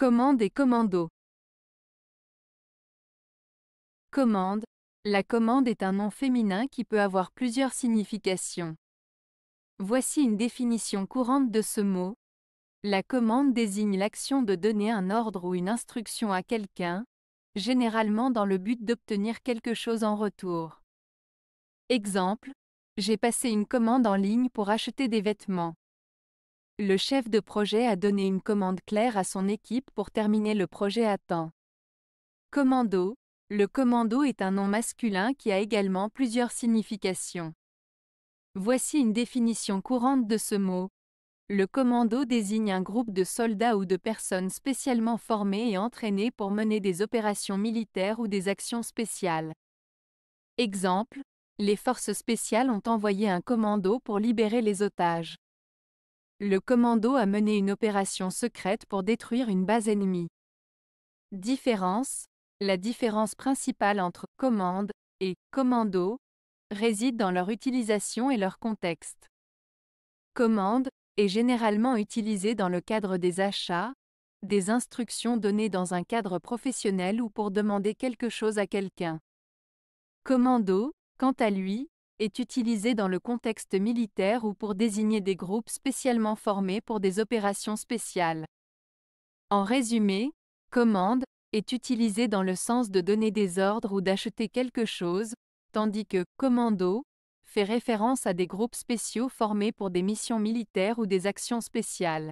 Commande et commando. Commande. La commande est un nom féminin qui peut avoir plusieurs significations. Voici une définition courante de ce mot. La commande désigne l'action de donner un ordre ou une instruction à quelqu'un, généralement dans le but d'obtenir quelque chose en retour. Exemple, j'ai passé une commande en ligne pour acheter des vêtements. Le chef de projet a donné une commande claire à son équipe pour terminer le projet à temps. Commando. Le commando est un nom masculin qui a également plusieurs significations. Voici une définition courante de ce mot. Le commando désigne un groupe de soldats ou de personnes spécialement formées et entraînées pour mener des opérations militaires ou des actions spéciales. Exemple, les forces spéciales ont envoyé un commando pour libérer les otages. Le commando a mené une opération secrète pour détruire une base ennemie. Différence La différence principale entre commande et commando réside dans leur utilisation et leur contexte. Commande est généralement utilisée dans le cadre des achats, des instructions données dans un cadre professionnel ou pour demander quelque chose à quelqu'un. Commando, quant à lui, est utilisé dans le contexte militaire ou pour désigner des groupes spécialement formés pour des opérations spéciales. En résumé, commande est utilisé dans le sens de donner des ordres ou d'acheter quelque chose, tandis que commando fait référence à des groupes spéciaux formés pour des missions militaires ou des actions spéciales.